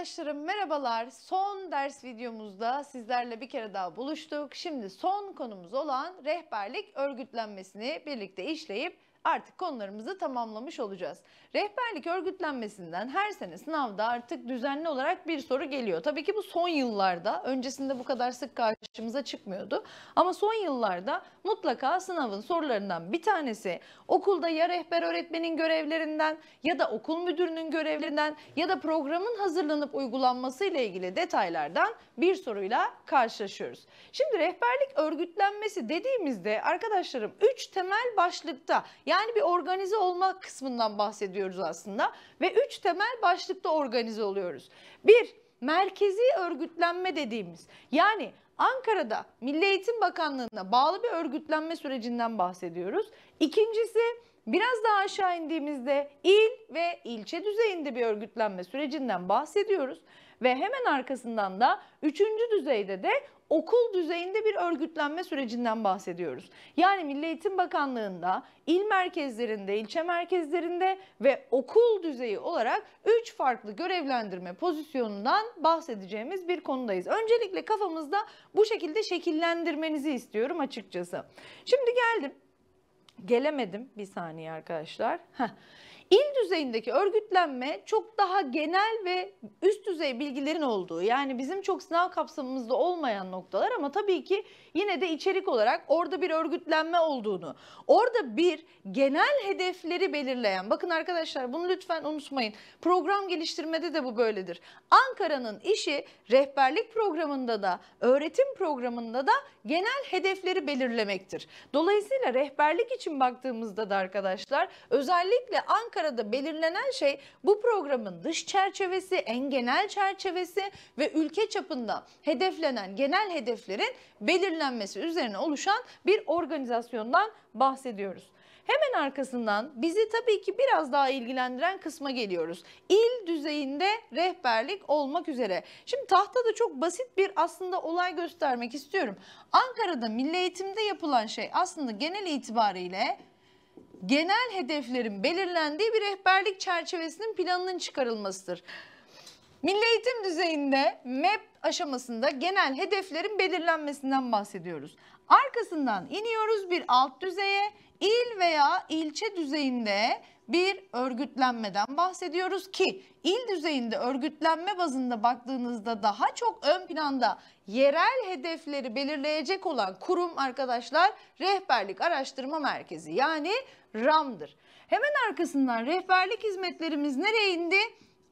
Arkadaşlarım merhabalar. Son ders videomuzda sizlerle bir kere daha buluştuk. Şimdi son konumuz olan rehberlik örgütlenmesini birlikte işleyip artık konularımızı tamamlamış olacağız. Rehberlik örgütlenmesinden her sene sınavda artık düzenli olarak bir soru geliyor. Tabii ki bu son yıllarda öncesinde bu kadar sık karşımıza çıkmıyordu. Ama son yıllarda mutlaka sınavın sorularından bir tanesi okulda ya rehber öğretmenin görevlerinden ya da okul müdürünün görevlerinden ya da programın hazırlanıp uygulanması ile ilgili detaylardan bir soruyla karşılaşıyoruz. Şimdi rehberlik örgütlenmesi dediğimizde arkadaşlarım 3 temel başlıkta yani bir organize olma kısmından bahsediyoruz aslında ve 3 temel başlıkta organize oluyoruz. 1 merkezi örgütlenme dediğimiz yani Ankara'da Milli Eğitim Bakanlığı'na bağlı bir örgütlenme sürecinden bahsediyoruz. İkincisi biraz daha aşağı indiğimizde il ve ilçe düzeyinde bir örgütlenme sürecinden bahsediyoruz ve hemen arkasından da üçüncü düzeyde de okul düzeyinde bir örgütlenme sürecinden bahsediyoruz. Yani Milli Eğitim Bakanlığı'nda il merkezlerinde, ilçe merkezlerinde ve okul düzeyi olarak 3 farklı görevlendirme pozisyonundan bahsedeceğimiz bir konudayız. Öncelikle kafamızda bu şekilde şekillendirmenizi istiyorum açıkçası. Şimdi geldim. Gelemedim bir saniye arkadaşlar. Heh. İl düzeyindeki örgütlenme çok daha genel ve üst düzey bilgilerin olduğu yani bizim çok sınav kapsamımızda olmayan noktalar ama tabii ki yine de içerik olarak orada bir örgütlenme olduğunu, orada bir genel hedefleri belirleyen, bakın arkadaşlar bunu lütfen unutmayın. Program geliştirmede de bu böyledir. Ankara'nın işi rehberlik programında da, öğretim programında da genel hedefleri belirlemektir. Dolayısıyla rehberlik için baktığımızda da arkadaşlar özellikle Ankara Ankara'da belirlenen şey bu programın dış çerçevesi, en genel çerçevesi ve ülke çapında hedeflenen genel hedeflerin belirlenmesi üzerine oluşan bir organizasyondan bahsediyoruz. Hemen arkasından bizi tabii ki biraz daha ilgilendiren kısma geliyoruz. İl düzeyinde rehberlik olmak üzere. Şimdi tahtada çok basit bir aslında olay göstermek istiyorum. Ankara'da milli eğitimde yapılan şey aslında genel itibariyle genel hedeflerin belirlendiği bir rehberlik çerçevesinin planının çıkarılmasıdır. Milli eğitim düzeyinde MEP aşamasında genel hedeflerin belirlenmesinden bahsediyoruz. Arkasından iniyoruz bir alt düzeye, il veya ilçe düzeyinde bir örgütlenmeden bahsediyoruz ki il düzeyinde örgütlenme bazında baktığınızda daha çok ön planda yerel hedefleri belirleyecek olan kurum arkadaşlar rehberlik araştırma merkezi yani RAM'dır. Hemen arkasından rehberlik hizmetlerimiz nereye indi?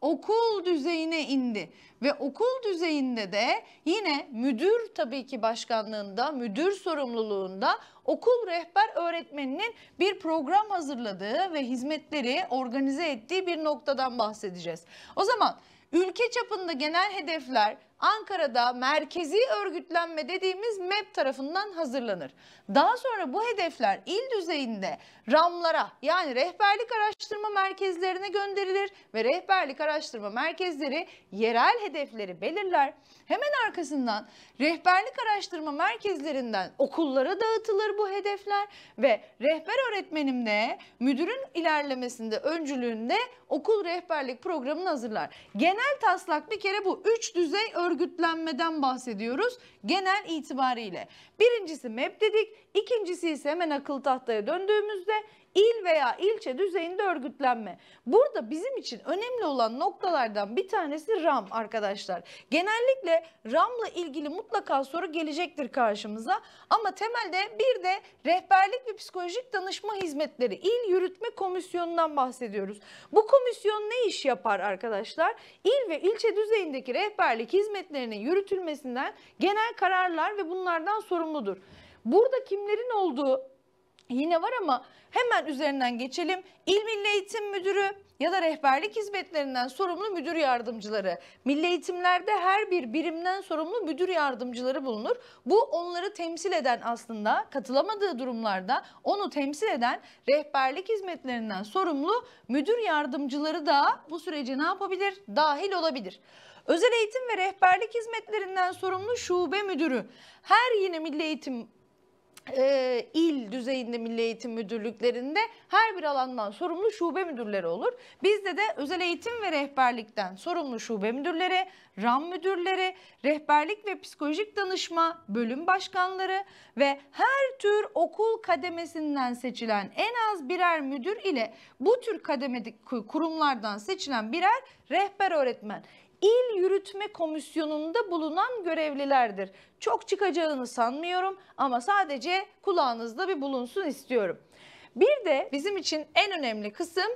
okul düzeyine indi ve okul düzeyinde de yine müdür tabii ki başkanlığında, müdür sorumluluğunda okul rehber öğretmeninin bir program hazırladığı ve hizmetleri organize ettiği bir noktadan bahsedeceğiz. O zaman ülke çapında genel hedefler Ankara'da merkezi örgütlenme dediğimiz MEP tarafından hazırlanır. Daha sonra bu hedefler il düzeyinde RAM'lara yani rehberlik araştırma merkezlerine gönderilir ve rehberlik araştırma merkezleri yerel hedefleri belirler. Hemen arkasından rehberlik araştırma merkezlerinden okullara dağıtılır bu hedefler ve rehber öğretmenimle müdürün ilerlemesinde öncülüğünde okul rehberlik programını hazırlar. Genel taslak bir kere bu üç düzey öğretmenim örgütlenmeden bahsediyoruz genel itibariyle. Birincisi MEP dedik, İkincisi ise hemen akıl tahtaya döndüğümüzde il veya ilçe düzeyinde örgütlenme. Burada bizim için önemli olan noktalardan bir tanesi RAM arkadaşlar. Genellikle RAM'la ilgili mutlaka soru gelecektir karşımıza ama temelde bir de rehberlik ve psikolojik danışma hizmetleri il yürütme komisyonundan bahsediyoruz. Bu komisyon ne iş yapar arkadaşlar? İl ve ilçe düzeyindeki rehberlik hizmetlerinin yürütülmesinden genel kararlar ve bunlardan sorumludur. Burada kimlerin olduğu yine var ama hemen üzerinden geçelim. İl Milli Eğitim Müdürü ya da rehberlik hizmetlerinden sorumlu müdür yardımcıları. Milli eğitimlerde her bir birimden sorumlu müdür yardımcıları bulunur. Bu onları temsil eden aslında katılamadığı durumlarda onu temsil eden rehberlik hizmetlerinden sorumlu müdür yardımcıları da bu sürece ne yapabilir? Dahil olabilir. Özel eğitim ve rehberlik hizmetlerinden sorumlu şube müdürü her yine milli eğitim e, il düzeyinde milli eğitim müdürlüklerinde her bir alandan sorumlu şube müdürleri olur. Bizde de özel eğitim ve rehberlikten sorumlu şube müdürleri, RAM müdürleri, rehberlik ve psikolojik danışma bölüm başkanları ve her tür okul kademesinden seçilen en az birer müdür ile bu tür kademedik kurumlardan seçilen birer rehber öğretmen il yürütme komisyonunda bulunan görevlilerdir. Çok çıkacağını sanmıyorum ama sadece kulağınızda bir bulunsun istiyorum. Bir de bizim için en önemli kısım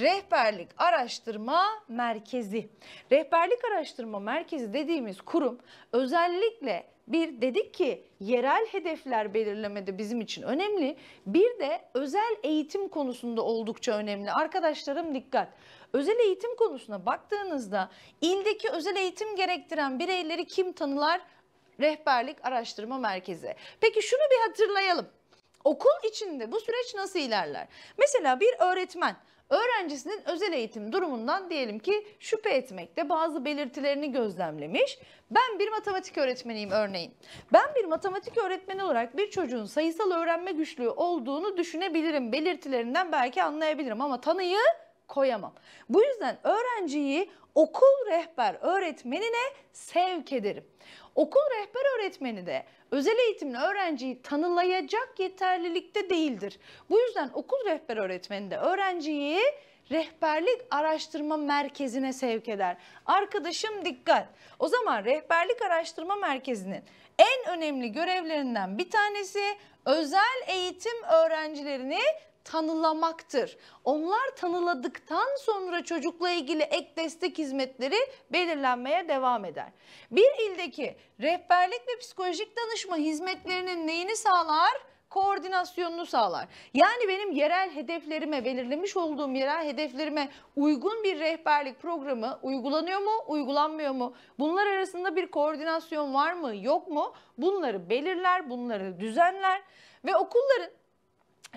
Rehberlik Araştırma Merkezi. Rehberlik Araştırma Merkezi dediğimiz kurum özellikle bir dedik ki yerel hedefler belirlemede bizim için önemli. Bir de özel eğitim konusunda oldukça önemli. Arkadaşlarım dikkat. Özel eğitim konusuna baktığınızda ildeki özel eğitim gerektiren bireyleri kim tanılar? Rehberlik Araştırma Merkezi. Peki şunu bir hatırlayalım. Okul içinde bu süreç nasıl ilerler? Mesela bir öğretmen öğrencisinin özel eğitim durumundan diyelim ki şüphe etmekte bazı belirtilerini gözlemlemiş. Ben bir matematik öğretmeniyim örneğin. Ben bir matematik öğretmeni olarak bir çocuğun sayısal öğrenme güçlüğü olduğunu düşünebilirim. Belirtilerinden belki anlayabilirim ama tanıyı koyamam. Bu yüzden öğrenciyi okul rehber öğretmenine sevk ederim. Okul rehber öğretmeni de özel eğitimli öğrenciyi tanılayacak yeterlilikte değildir. Bu yüzden okul rehber öğretmeni de öğrenciyi rehberlik araştırma merkezine sevk eder. Arkadaşım dikkat. O zaman rehberlik araştırma merkezinin en önemli görevlerinden bir tanesi özel eğitim öğrencilerini tanılamaktır. Onlar tanıladıktan sonra çocukla ilgili ek destek hizmetleri belirlenmeye devam eder. Bir ildeki rehberlik ve psikolojik danışma hizmetlerinin neyini sağlar? koordinasyonunu sağlar. Yani benim yerel hedeflerime, belirlemiş olduğum yerel hedeflerime uygun bir rehberlik programı uygulanıyor mu, uygulanmıyor mu? Bunlar arasında bir koordinasyon var mı, yok mu? Bunları belirler, bunları düzenler ve okulların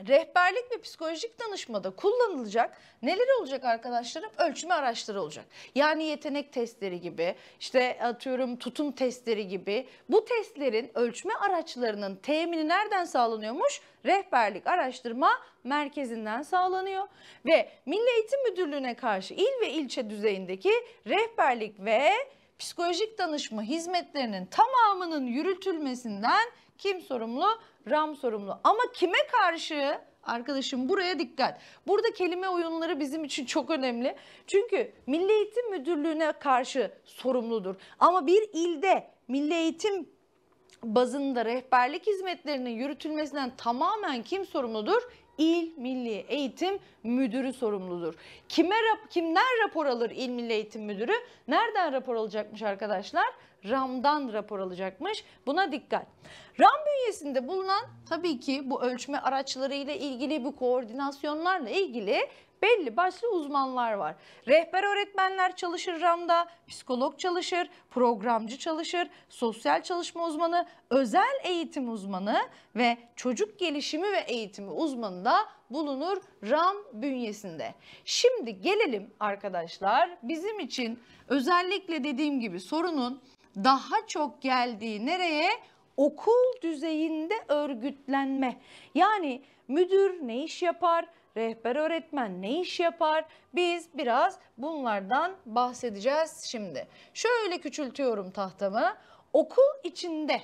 rehberlik ve psikolojik danışmada kullanılacak neler olacak arkadaşlarım? Ölçme araçları olacak. Yani yetenek testleri gibi, işte atıyorum tutum testleri gibi bu testlerin ölçme araçlarının temini nereden sağlanıyormuş? Rehberlik araştırma merkezinden sağlanıyor ve Milli Eğitim Müdürlüğü'ne karşı il ve ilçe düzeyindeki rehberlik ve psikolojik danışma hizmetlerinin tamamının yürütülmesinden kim sorumlu? RAM sorumlu. Ama kime karşı? Arkadaşım buraya dikkat. Burada kelime oyunları bizim için çok önemli. Çünkü Milli Eğitim Müdürlüğü'ne karşı sorumludur. Ama bir ilde Milli Eğitim bazında rehberlik hizmetlerinin yürütülmesinden tamamen kim sorumludur? İl Milli Eğitim Müdürü sorumludur. Kime kimden rapor alır İl Milli Eğitim Müdürü? Nereden rapor alacakmış arkadaşlar? RAM'dan rapor alacakmış. Buna dikkat. RAM bünyesinde bulunan tabii ki bu ölçme araçları ile ilgili bu koordinasyonlarla ilgili belli başlı uzmanlar var. Rehber öğretmenler çalışır RAM'da, psikolog çalışır, programcı çalışır, sosyal çalışma uzmanı, özel eğitim uzmanı ve çocuk gelişimi ve eğitimi uzmanı da bulunur RAM bünyesinde. Şimdi gelelim arkadaşlar bizim için özellikle dediğim gibi sorunun daha çok geldiği nereye? Okul düzeyinde örgütlenme. Yani müdür ne iş yapar, rehber öğretmen ne iş yapar? Biz biraz bunlardan bahsedeceğiz şimdi. Şöyle küçültüyorum tahtamı. Okul içinde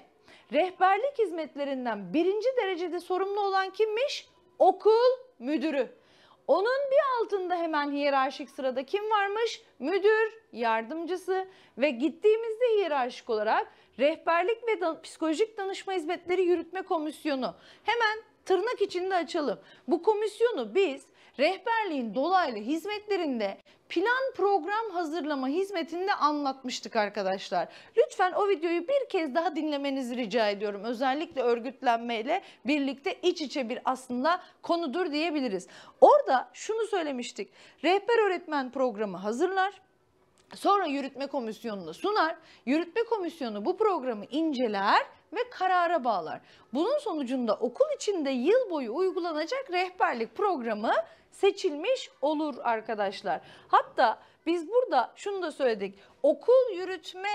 rehberlik hizmetlerinden birinci derecede sorumlu olan kimmiş? Okul müdürü. Onun bir altında hemen hiyerarşik sırada kim varmış? Müdür, yardımcısı ve gittiğimizde hiyerarşik olarak rehberlik ve da psikolojik danışma hizmetleri yürütme komisyonu. Hemen tırnak içinde açalım. Bu komisyonu biz rehberliğin dolaylı hizmetlerinde plan program hazırlama hizmetinde anlatmıştık arkadaşlar. Lütfen o videoyu bir kez daha dinlemenizi rica ediyorum. Özellikle örgütlenmeyle birlikte iç içe bir aslında konudur diyebiliriz. Orada şunu söylemiştik. Rehber öğretmen programı hazırlar. Sonra yürütme komisyonuna sunar. Yürütme komisyonu bu programı inceler ve karara bağlar. Bunun sonucunda okul içinde yıl boyu uygulanacak rehberlik programı seçilmiş olur arkadaşlar. Hatta biz burada şunu da söyledik. Okul yürütme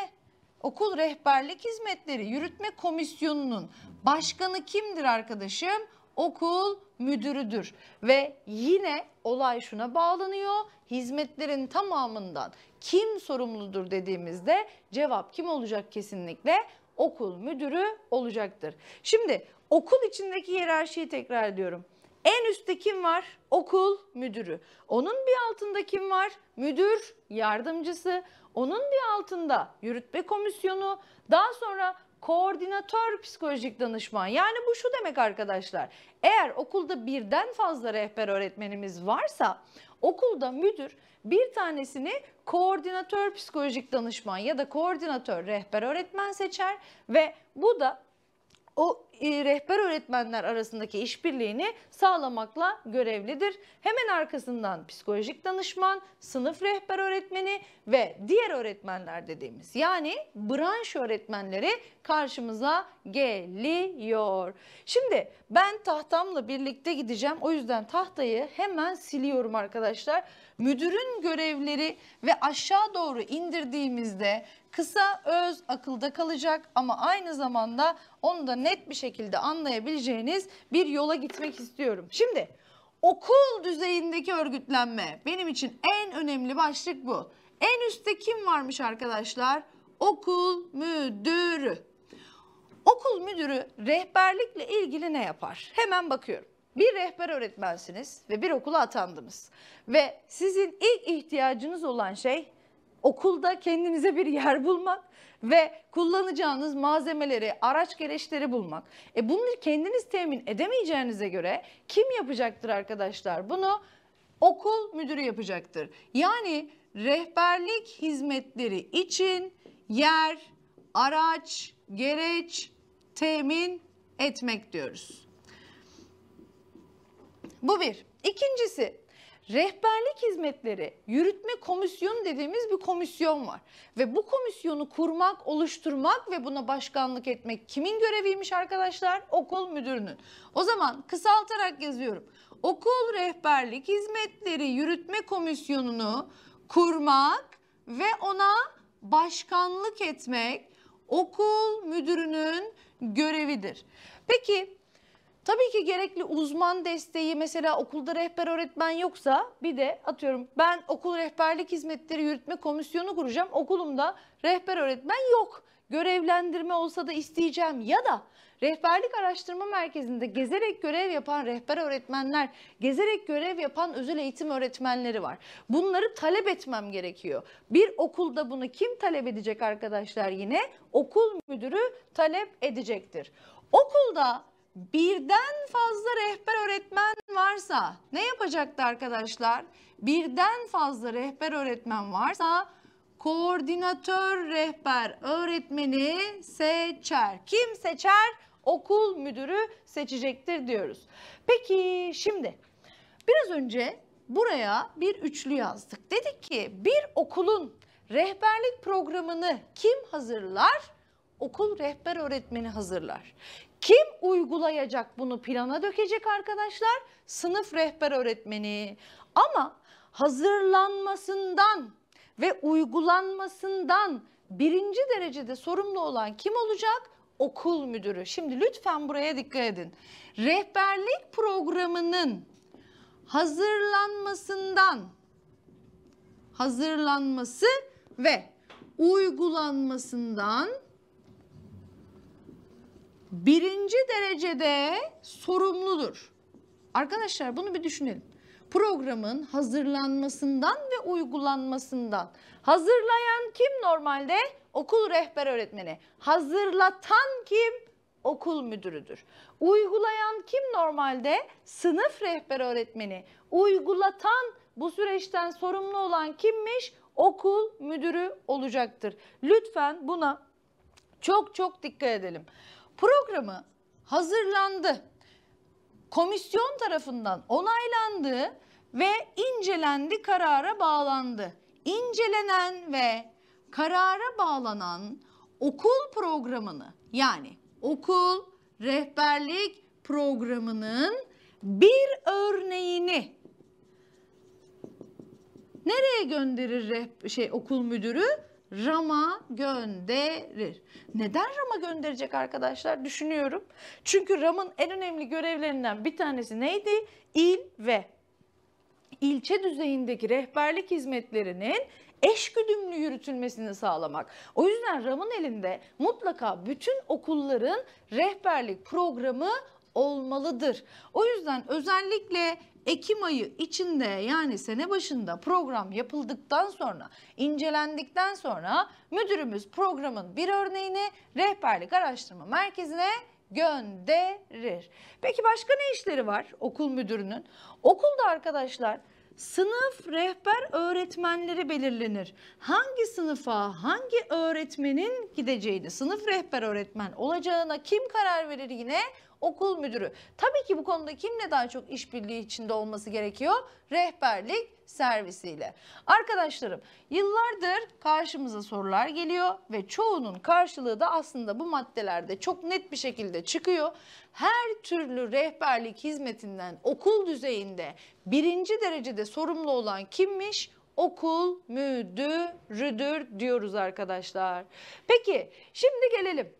Okul rehberlik hizmetleri yürütme komisyonunun başkanı kimdir arkadaşım? Okul müdürüdür ve yine olay şuna bağlanıyor. Hizmetlerin tamamından kim sorumludur dediğimizde cevap kim olacak kesinlikle? okul müdürü olacaktır. Şimdi okul içindeki hiyerarşiyi tekrar ediyorum. En üstte kim var? Okul müdürü. Onun bir altında kim var? Müdür, yardımcısı. Onun bir altında yürütme komisyonu. Daha sonra koordinatör psikolojik danışman. Yani bu şu demek arkadaşlar. Eğer okulda birden fazla rehber öğretmenimiz varsa okulda müdür bir tanesini koordinatör psikolojik danışman ya da koordinatör rehber öğretmen seçer ve bu da o e, rehber öğretmenler arasındaki işbirliğini sağlamakla görevlidir. Hemen arkasından psikolojik danışman, sınıf rehber öğretmeni ve diğer öğretmenler dediğimiz yani branş öğretmenleri karşımıza geliyor. Şimdi ben tahtamla birlikte gideceğim. O yüzden tahtayı hemen siliyorum arkadaşlar. Müdürün görevleri ve aşağı doğru indirdiğimizde kısa öz akılda kalacak ama aynı zamanda onu da net bir şekilde anlayabileceğiniz bir yola gitmek istiyorum. Şimdi okul düzeyindeki örgütlenme benim için en önemli başlık bu. En üstte kim varmış arkadaşlar? Okul müdürü. Okul müdürü rehberlikle ilgili ne yapar? Hemen bakıyorum. Bir rehber öğretmensiniz ve bir okula atandınız. Ve sizin ilk ihtiyacınız olan şey okulda kendinize bir yer bulmak ve kullanacağınız malzemeleri, araç gereçleri bulmak. E bunları kendiniz temin edemeyeceğinize göre kim yapacaktır arkadaşlar? Bunu okul müdürü yapacaktır. Yani rehberlik hizmetleri için yer, araç, gereç temin etmek diyoruz. Bu bir. İkincisi Rehberlik hizmetleri yürütme komisyonu dediğimiz bir komisyon var. Ve bu komisyonu kurmak, oluşturmak ve buna başkanlık etmek kimin göreviymiş arkadaşlar? Okul müdürünün. O zaman kısaltarak yazıyorum. Okul rehberlik hizmetleri yürütme komisyonunu kurmak ve ona başkanlık etmek okul müdürünün görevidir. Peki Tabii ki gerekli uzman desteği mesela okulda rehber öğretmen yoksa bir de atıyorum ben okul rehberlik hizmetleri yürütme komisyonu kuracağım. Okulumda rehber öğretmen yok. Görevlendirme olsa da isteyeceğim ya da rehberlik araştırma merkezinde gezerek görev yapan rehber öğretmenler, gezerek görev yapan özel eğitim öğretmenleri var. Bunları talep etmem gerekiyor. Bir okulda bunu kim talep edecek arkadaşlar yine? Okul müdürü talep edecektir. Okulda birden fazla rehber öğretmen varsa ne yapacaktı arkadaşlar? Birden fazla rehber öğretmen varsa koordinatör rehber öğretmeni seçer. Kim seçer? Okul müdürü seçecektir diyoruz. Peki şimdi biraz önce buraya bir üçlü yazdık. Dedik ki bir okulun rehberlik programını kim hazırlar? Okul rehber öğretmeni hazırlar. Kim uygulayacak bunu plana dökecek arkadaşlar? Sınıf rehber öğretmeni. Ama hazırlanmasından ve uygulanmasından birinci derecede sorumlu olan kim olacak? Okul müdürü. Şimdi lütfen buraya dikkat edin. Rehberlik programının hazırlanmasından hazırlanması ve uygulanmasından birinci derecede sorumludur. Arkadaşlar bunu bir düşünelim. Programın hazırlanmasından ve uygulanmasından. Hazırlayan kim normalde? Okul rehber öğretmeni. Hazırlatan kim? Okul müdürüdür. Uygulayan kim normalde? Sınıf rehber öğretmeni. Uygulatan bu süreçten sorumlu olan kimmiş? Okul müdürü olacaktır. Lütfen buna çok çok dikkat edelim programı hazırlandı. Komisyon tarafından onaylandı ve incelendi, karara bağlandı. İncelenen ve karara bağlanan okul programını yani okul rehberlik programının bir örneğini nereye gönderir şey okul müdürü? Ram'a gönderir. Neden Ram'a gönderecek arkadaşlar düşünüyorum. Çünkü Ram'ın en önemli görevlerinden bir tanesi neydi? İl ve ilçe düzeyindeki rehberlik hizmetlerinin eşgüdümlü yürütülmesini sağlamak. O yüzden Ram'ın elinde mutlaka bütün okulların rehberlik programı olmalıdır. O yüzden özellikle Ekim ayı içinde yani sene başında program yapıldıktan sonra, incelendikten sonra müdürümüz programın bir örneğini rehberlik araştırma merkezine gönderir. Peki başka ne işleri var okul müdürünün? Okulda arkadaşlar sınıf rehber öğretmenleri belirlenir. Hangi sınıfa, hangi öğretmenin gideceğini, sınıf rehber öğretmen olacağına kim karar verir yine? Okul müdürü. Tabii ki bu konuda kimle daha çok işbirliği içinde olması gerekiyor? Rehberlik servisiyle. Arkadaşlarım yıllardır karşımıza sorular geliyor ve çoğunun karşılığı da aslında bu maddelerde çok net bir şekilde çıkıyor. Her türlü rehberlik hizmetinden okul düzeyinde birinci derecede sorumlu olan kimmiş? Okul müdürüdür diyoruz arkadaşlar. Peki şimdi gelelim.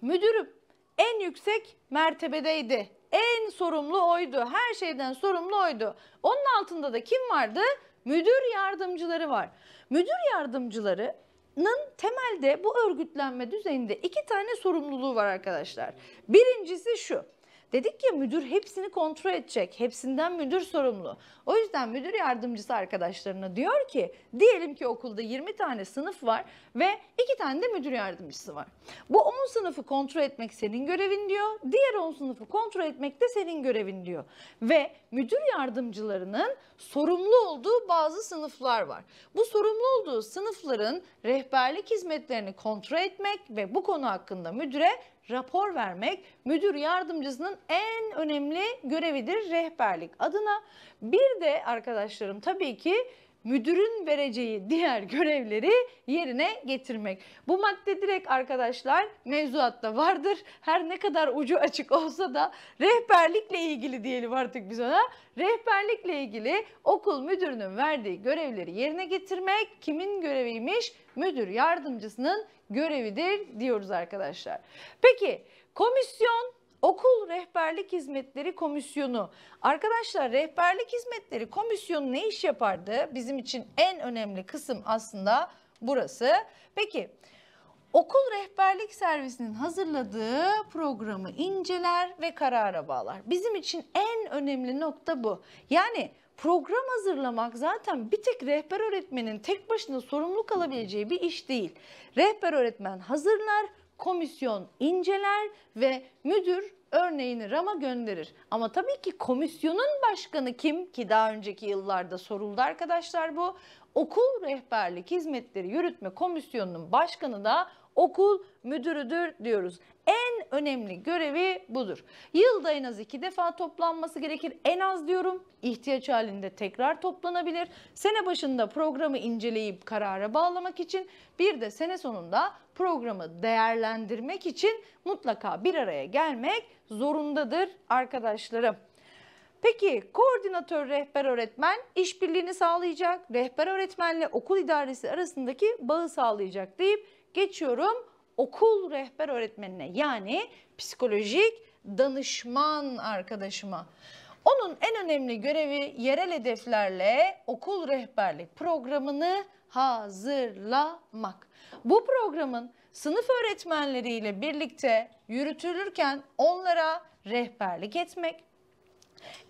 Müdürüm en yüksek mertebedeydi en sorumlu oydu. Her şeyden sorumlu oydu. Onun altında da kim vardı? Müdür yardımcıları var. Müdür yardımcılarının temelde bu örgütlenme düzeyinde iki tane sorumluluğu var arkadaşlar. Birincisi şu. Dedik ya müdür hepsini kontrol edecek. Hepsinden müdür sorumlu. O yüzden müdür yardımcısı arkadaşlarına diyor ki diyelim ki okulda 20 tane sınıf var ve 2 tane de müdür yardımcısı var. Bu 10 sınıfı kontrol etmek senin görevin diyor. Diğer 10 sınıfı kontrol etmek de senin görevin diyor. Ve müdür yardımcılarının sorumlu olduğu bazı sınıflar var. Bu sorumlu olduğu sınıfların rehberlik hizmetlerini kontrol etmek ve bu konu hakkında müdüre rapor vermek müdür yardımcısının en önemli görevidir rehberlik adına. Bir de arkadaşlarım tabii ki müdürün vereceği diğer görevleri yerine getirmek. Bu madde direkt arkadaşlar mevzuatta vardır. Her ne kadar ucu açık olsa da rehberlikle ilgili diyelim artık biz ona. Rehberlikle ilgili okul müdürünün verdiği görevleri yerine getirmek kimin göreviymiş? Müdür yardımcısının görevidir diyoruz arkadaşlar. Peki komisyon Okul Rehberlik Hizmetleri Komisyonu. Arkadaşlar Rehberlik Hizmetleri Komisyonu ne iş yapardı? Bizim için en önemli kısım aslında burası. Peki okul rehberlik servisinin hazırladığı programı inceler ve karara bağlar. Bizim için en önemli nokta bu. Yani program hazırlamak zaten bir tek rehber öğretmenin tek başına sorumluluk alabileceği bir iş değil. Rehber öğretmen hazırlar, komisyon inceler ve müdür örneğini RAM'a gönderir. Ama tabii ki komisyonun başkanı kim ki daha önceki yıllarda soruldu arkadaşlar bu. Okul rehberlik hizmetleri yürütme komisyonunun başkanı da okul müdürüdür diyoruz. En önemli görevi budur. Yılda en az iki defa toplanması gerekir. En az diyorum ihtiyaç halinde tekrar toplanabilir. Sene başında programı inceleyip karara bağlamak için bir de sene sonunda programı değerlendirmek için mutlaka bir araya gelmek zorundadır arkadaşlarım. Peki koordinatör rehber öğretmen işbirliğini sağlayacak, rehber öğretmenle okul idaresi arasındaki bağı sağlayacak deyip geçiyorum okul rehber öğretmenine yani psikolojik danışman arkadaşıma. Onun en önemli görevi yerel hedeflerle okul rehberlik programını hazırlamak. Bu programın sınıf öğretmenleriyle birlikte yürütülürken onlara rehberlik etmek,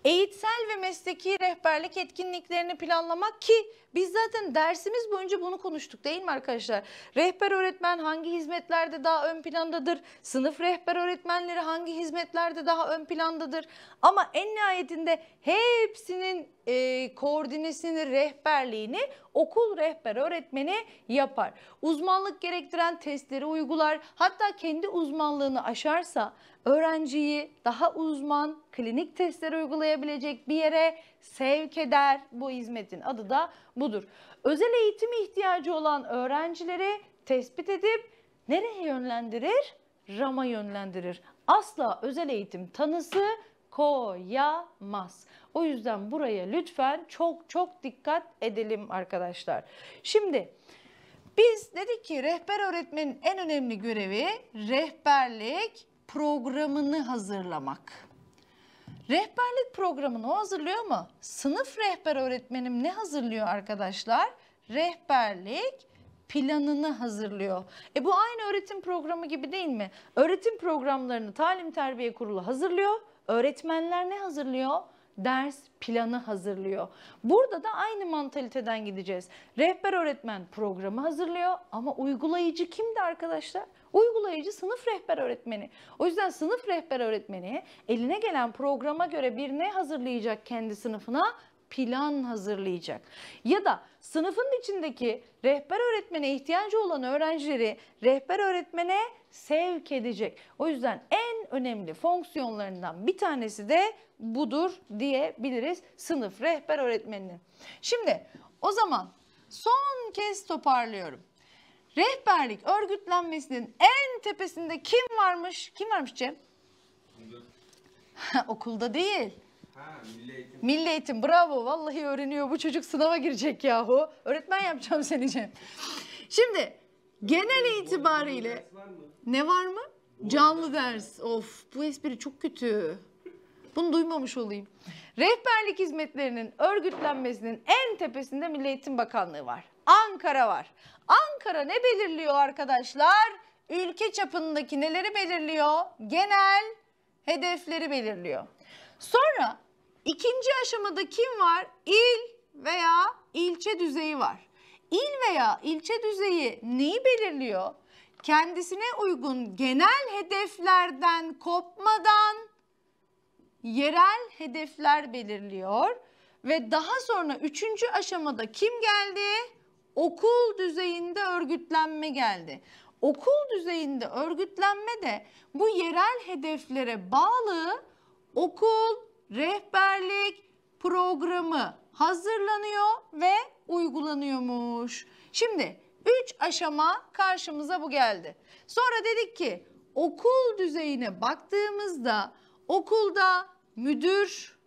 eğitsel ve mesleki rehberlik etkinliklerini planlamak ki biz zaten dersimiz boyunca bunu konuştuk değil mi arkadaşlar? Rehber öğretmen hangi hizmetlerde daha ön plandadır? Sınıf rehber öğretmenleri hangi hizmetlerde daha ön plandadır? Ama en nihayetinde hepsinin e, koordinesini, rehberliğini okul rehber öğretmeni yapar. Uzmanlık gerektiren testleri uygular. Hatta kendi uzmanlığını aşarsa öğrenciyi daha uzman klinik testleri uygulayabilecek bir yere sevk eder. Bu hizmetin adı da budur. Özel eğitim ihtiyacı olan öğrencileri tespit edip nereye yönlendirir? Rama yönlendirir. Asla özel eğitim tanısı koyamaz. O yüzden buraya lütfen çok çok dikkat edelim arkadaşlar. Şimdi biz dedik ki rehber öğretmenin en önemli görevi rehberlik programını hazırlamak. Rehberlik programını o hazırlıyor mu? Sınıf rehber öğretmenim ne hazırlıyor arkadaşlar? Rehberlik planını hazırlıyor. E bu aynı öğretim programı gibi değil mi? Öğretim programlarını talim terbiye kurulu hazırlıyor. Öğretmenler ne hazırlıyor? ders planı hazırlıyor. Burada da aynı mantaliteden gideceğiz. Rehber öğretmen programı hazırlıyor ama uygulayıcı kimdi arkadaşlar? Uygulayıcı sınıf rehber öğretmeni. O yüzden sınıf rehber öğretmeni eline gelen programa göre bir ne hazırlayacak kendi sınıfına? plan hazırlayacak. Ya da sınıfın içindeki rehber öğretmene ihtiyacı olan öğrencileri rehber öğretmene sevk edecek. O yüzden en önemli fonksiyonlarından bir tanesi de budur diyebiliriz sınıf rehber öğretmeninin. Şimdi o zaman son kez toparlıyorum. Rehberlik örgütlenmesinin en tepesinde kim varmış? Kim varmış Cem? Okulda değil milli eğitim. Milli eğitim bravo vallahi öğreniyor bu çocuk sınava girecek yahu. Öğretmen yapacağım seni Cem. Şimdi genel itibariyle ne var mı? Canlı ders. Of bu espri çok kötü. Bunu duymamış olayım. Rehberlik hizmetlerinin örgütlenmesinin en tepesinde Milli Eğitim Bakanlığı var. Ankara var. Ankara ne belirliyor arkadaşlar? Ülke çapındaki neleri belirliyor? Genel hedefleri belirliyor. Sonra İkinci aşamada kim var? İl veya ilçe düzeyi var. İl veya ilçe düzeyi neyi belirliyor? Kendisine uygun genel hedeflerden kopmadan yerel hedefler belirliyor ve daha sonra üçüncü aşamada kim geldi? Okul düzeyinde örgütlenme geldi. Okul düzeyinde örgütlenme de bu yerel hedeflere bağlı okul rehberlik programı hazırlanıyor ve uygulanıyormuş. Şimdi 3 aşama karşımıza bu geldi. Sonra dedik ki okul düzeyine baktığımızda okulda müdür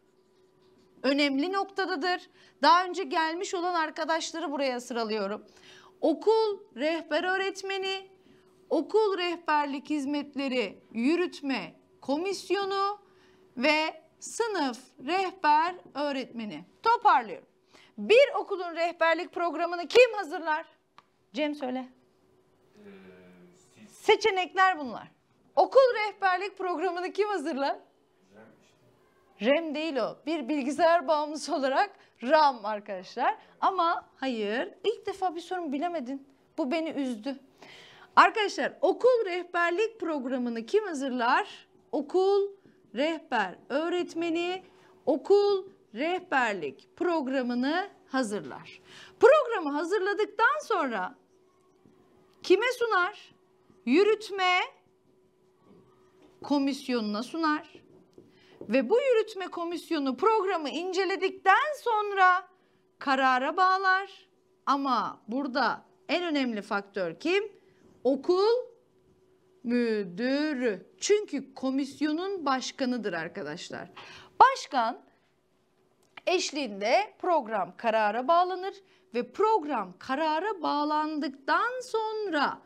önemli noktadadır. Daha önce gelmiş olan arkadaşları buraya sıralıyorum. Okul rehber öğretmeni, okul rehberlik hizmetleri yürütme komisyonu ve sınıf rehber öğretmeni. Toparlıyorum. Bir okulun rehberlik programını kim hazırlar? Cem söyle. Ee, Seçenekler bunlar. Okul rehberlik programını kim hazırlar? Rem, REM değil o. Bir bilgisayar bağımlısı olarak RAM arkadaşlar. Ama hayır ilk defa bir sorun bilemedin. Bu beni üzdü. Arkadaşlar okul rehberlik programını kim hazırlar? Okul rehber öğretmeni okul rehberlik programını hazırlar. Programı hazırladıktan sonra kime sunar? Yürütme komisyonuna sunar. Ve bu yürütme komisyonu programı inceledikten sonra karara bağlar. Ama burada en önemli faktör kim? Okul müdürü. Çünkü komisyonun başkanıdır arkadaşlar. Başkan eşliğinde program karara bağlanır ve program karara bağlandıktan sonra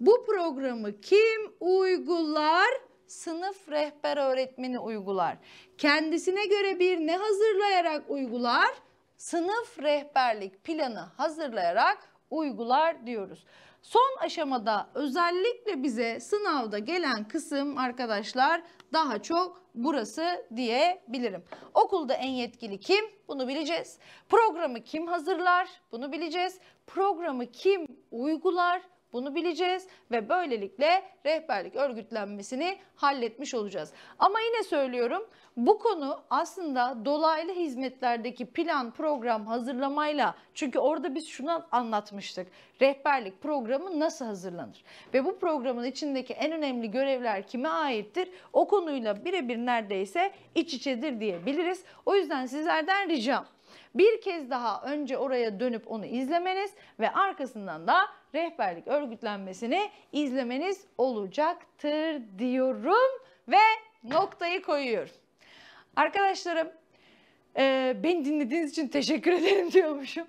bu programı kim uygular? Sınıf rehber öğretmeni uygular. Kendisine göre bir ne hazırlayarak uygular? Sınıf rehberlik planı hazırlayarak uygular diyoruz. Son aşamada özellikle bize sınavda gelen kısım arkadaşlar daha çok burası diyebilirim. Okulda en yetkili kim? Bunu bileceğiz. Programı kim hazırlar? Bunu bileceğiz. Programı kim uygular? Bunu bileceğiz ve böylelikle rehberlik örgütlenmesini halletmiş olacağız. Ama yine söylüyorum bu konu aslında dolaylı hizmetlerdeki plan program hazırlamayla çünkü orada biz şunu anlatmıştık. Rehberlik programı nasıl hazırlanır? Ve bu programın içindeki en önemli görevler kime aittir? O konuyla birebir neredeyse iç içedir diyebiliriz. O yüzden sizlerden ricam bir kez daha önce oraya dönüp onu izlemeniz ve arkasından da rehberlik örgütlenmesini izlemeniz olacaktır diyorum ve noktayı koyuyorum. Arkadaşlarım e, beni dinlediğiniz için teşekkür ederim diyormuşum.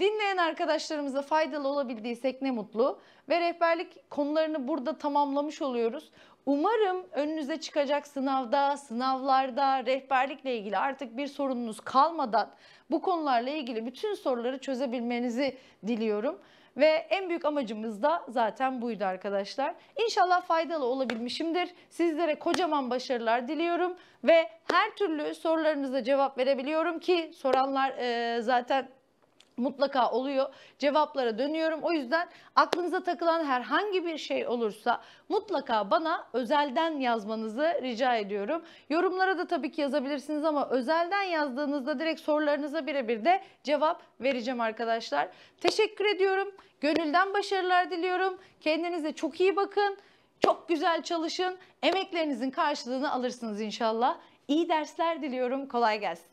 Dinleyen arkadaşlarımıza faydalı olabildiysek ne mutlu. Ve rehberlik konularını burada tamamlamış oluyoruz. Umarım önünüze çıkacak sınavda, sınavlarda, rehberlikle ilgili artık bir sorununuz kalmadan bu konularla ilgili bütün soruları çözebilmenizi diliyorum. Ve en büyük amacımız da zaten buydu arkadaşlar. İnşallah faydalı olabilmişimdir. Sizlere kocaman başarılar diliyorum ve her türlü sorularınıza cevap verebiliyorum ki soranlar e, zaten mutlaka oluyor. Cevaplara dönüyorum. O yüzden aklınıza takılan herhangi bir şey olursa mutlaka bana özelden yazmanızı rica ediyorum. Yorumlara da tabii ki yazabilirsiniz ama özelden yazdığınızda direkt sorularınıza birebir de cevap vereceğim arkadaşlar. Teşekkür ediyorum. Gönülden başarılar diliyorum. Kendinize çok iyi bakın. Çok güzel çalışın. Emeklerinizin karşılığını alırsınız inşallah. İyi dersler diliyorum. Kolay gelsin.